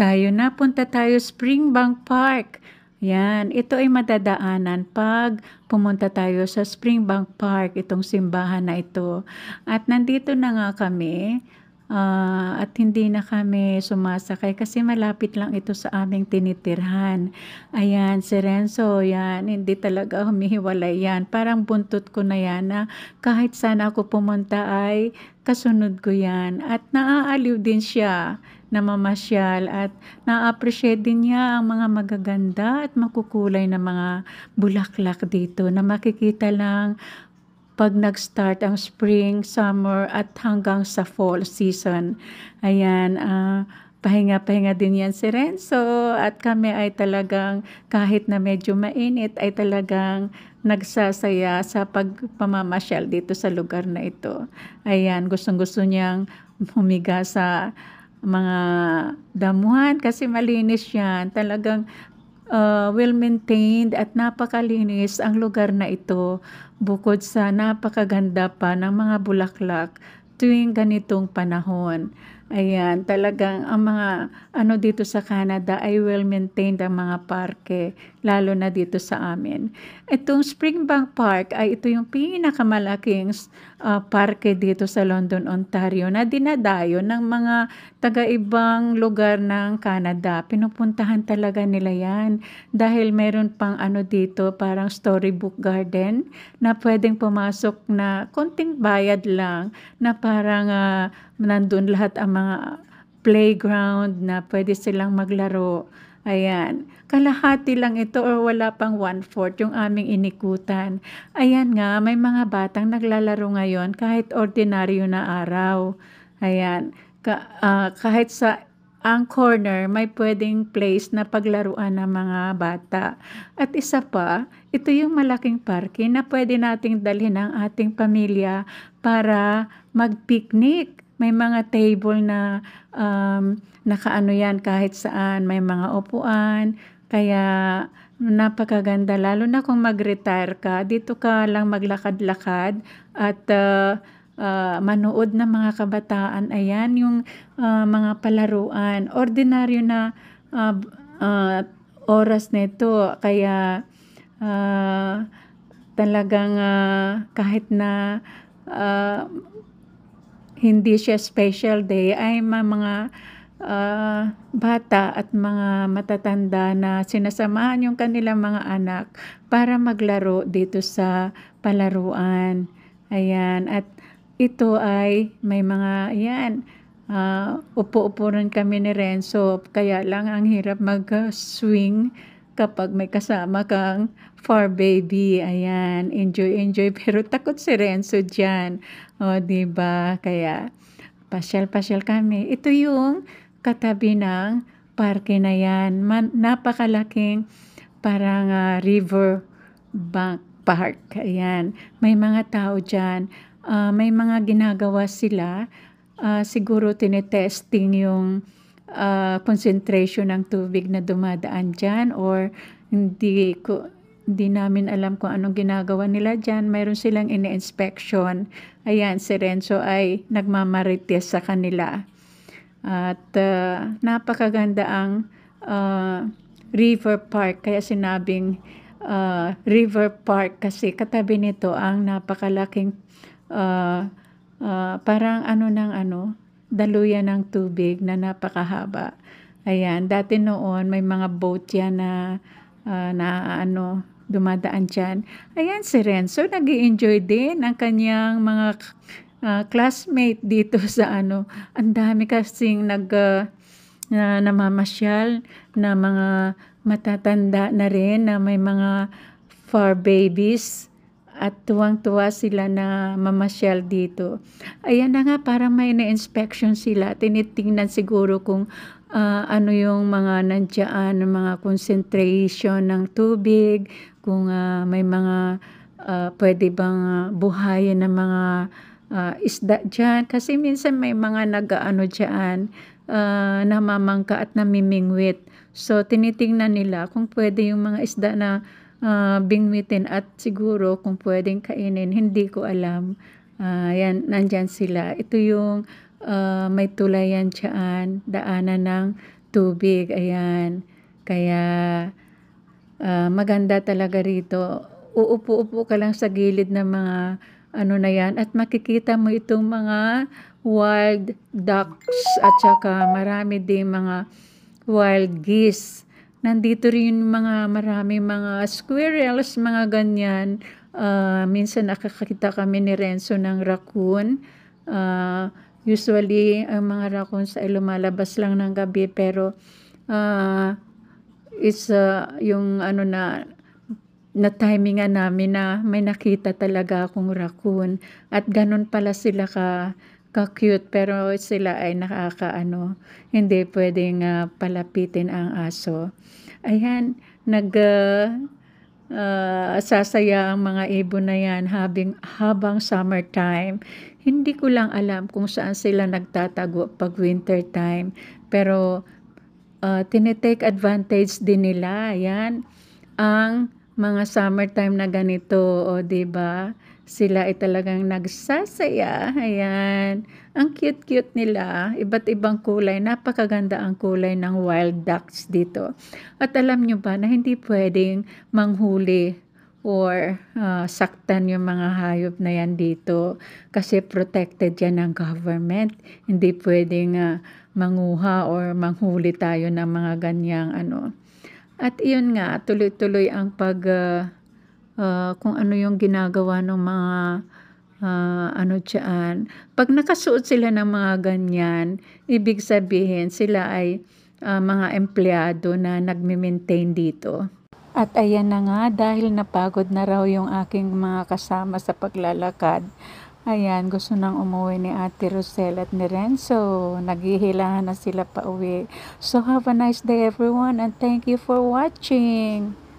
tayo na. Punta tayo Springbank Park. Yan, ito ay madadaanan pag pumunta tayo sa Springbank Park, itong simbahan na ito. At nandito na nga kami uh, at hindi na kami sumasakay kasi malapit lang ito sa aming tinitirhan. Ayan, si Renzo, yan, hindi talaga humihiwalay yan. Parang buntot ko na yan na kahit sana ako pumunta ay kasunod ko yan. At naaaliw din siya na mamasyal at na-appreciate din niya ang mga magaganda at makukulay na mga bulaklak dito na makikita lang pag nag-start ang spring, summer at hanggang sa fall season. Ayan, uh, pahinga-pahinga din yan si Renzo at kami ay talagang kahit na medyo mainit ay talagang nagsasaya sa pagpamamasyal dito sa lugar na ito. Ayan, gustong-gusto niyang humiga sa mga damuhan kasi malinis yan. Talagang uh, well-maintained at napakalinis ang lugar na ito bukod sa napakaganda pa ng mga bulaklak tuwing ganitong panahon. Ayan, talagang ang mga ano dito sa Canada ay well-maintained ang mga parke lalo na dito sa amin. Itong Springbank Park ay ito yung pinakamalaking uh, parke dito sa London, Ontario na dinadayo ng mga taga-ibang lugar ng Canada. Pinupuntahan talaga nila yan dahil meron pang ano dito parang storybook garden na pwedeng pumasok na konting bayad lang na parang uh, nandun lahat ang mga playground na pwede silang maglaro. Ayan. Kalahati lang ito or wala pang one-fourth yung aming inikutan. Ayan nga, may mga batang naglalaro ngayon kahit ordinaryo na araw. Ayan. Ka, uh, kahit sa ang corner, may pwedeng place na paglaruan ng mga bata. At isa pa, ito yung malaking parking na pwede nating dalhin ang ating pamilya para mag-picnic. May mga table na um, nakaano yan kahit saan. May mga upuan. Kaya napakaganda. Lalo na kung mag-retire ka, dito ka lang maglakad-lakad at uh, uh, manood ng mga kabataan. Ayan yung uh, mga palaruan. Ordinaryo na uh, uh, oras nito. Kaya uh, talagang uh, kahit na uh, hindi siya special day ay mga uh, bata at mga matatanda na sinasamahan yung kanilang mga anak para maglaro dito sa palaruan. Ayan, at ito ay may mga, ayan, uh, upo-upo rin kami ni Renzo. Kaya lang ang hirap mag-swing kapag may kasama kang far baby. Ayan, enjoy, enjoy. Pero takot si Renzo dyan. O, ba diba? Kaya, pasyal-pasyal kami. Ito yung katabi ng parke na yan. Man, napakalaking parang uh, river bank park. Ayan, may mga tao dyan. Uh, may mga ginagawa sila. Uh, siguro tinetesting yung uh, concentration ng tubig na dumadaan dyan or hindi ko hindi namin alam kung anong ginagawa nila dyan. Mayroon silang ini-inspection. Ayan, si Renzo ay nagmamarites sa kanila. At uh, napakaganda ang uh, River Park. Kaya sinabing uh, River Park kasi katabi nito ang napakalaking uh, uh, parang ano ng ano, daluyan ng tubig na napakahaba. Ayan, dati noon may mga boat yan na, uh, na ano, dumadaan dyan. Ayan si Renzo, nag enjoy din ang kanyang mga uh, classmate dito sa ano. Ang dami kasing nag, uh, na, namamasyal na mga matatanda na rin na may mga far babies at tuwang-tuwa sila na mamasyal dito. Ayan na nga, parang may na-inspection sila. Tinitingnan siguro kung uh, ano yung mga nandiyan, mga concentration ng tubig, kung uh, may mga uh, pwede bang buhayin ng mga uh, isda dyan. Kasi minsan may mga nag-ano dyan, uh, namamangka at namimingwit. So, tinitingnan nila kung pwede yung mga isda na uh, bingwitin at siguro kung pwedeng kainin, hindi ko alam. Uh, yan, nandyan sila. Ito yung uh, may tulayan siyaan, daanan ng tubig. Ayan. Kaya uh, maganda talaga rito. Uupo-upo ka lang sa gilid ng mga ano na yan at makikita mo itong mga wild ducks at saka marami din mga wild geese Nandito rin yung mga marami mga squirrels, mga ganyan. Uh, minsan nakakakita kami ni Renzo ng raccoon. Uh, usually, ang mga raccoons ay lumalabas lang ng gabi pero uh, ah, is uh, yung ano na na timingan namin na may nakita talaga akong raccoon at ganun pala sila ka ka-cute pero sila ay nakakaano, hindi pwedeng uh, palapitin ang aso. Ayan, nag uh, uh, sasaya ang mga ibon na yan habing, habang summertime. Hindi ko lang alam kung saan sila nagtatago pag winter time. Pero uh, tinitake advantage din nila. ayan ang mga summertime na ganito, o oh, ba diba? Sila ay talagang nagsasaya. Ayan. Ang cute-cute nila. Iba't ibang kulay. Napakaganda ang kulay ng wild ducks dito. At alam nyo ba na hindi pwedeng manghuli or uh, saktan yung mga hayop na yan dito kasi protected yan ng government. Hindi pwedeng uh, manguha or manghuli tayo ng mga ganyang ano. At iyon nga, tuloy-tuloy ang pag... Uh, uh, kung ano yung ginagawa ng mga uh, ano tiyan. Pag nakasuot sila ng mga ganyan, ibig sabihin sila ay uh, mga empleyado na nagme-maintain dito. At ayan na nga, dahil napagod na raw yung aking mga kasama sa paglalakad, ayan, gusto nang umuwi ni Ate Rosel at ni Renzo. Naghihilahan na sila pa uwi. So have a nice day everyone and thank you for watching.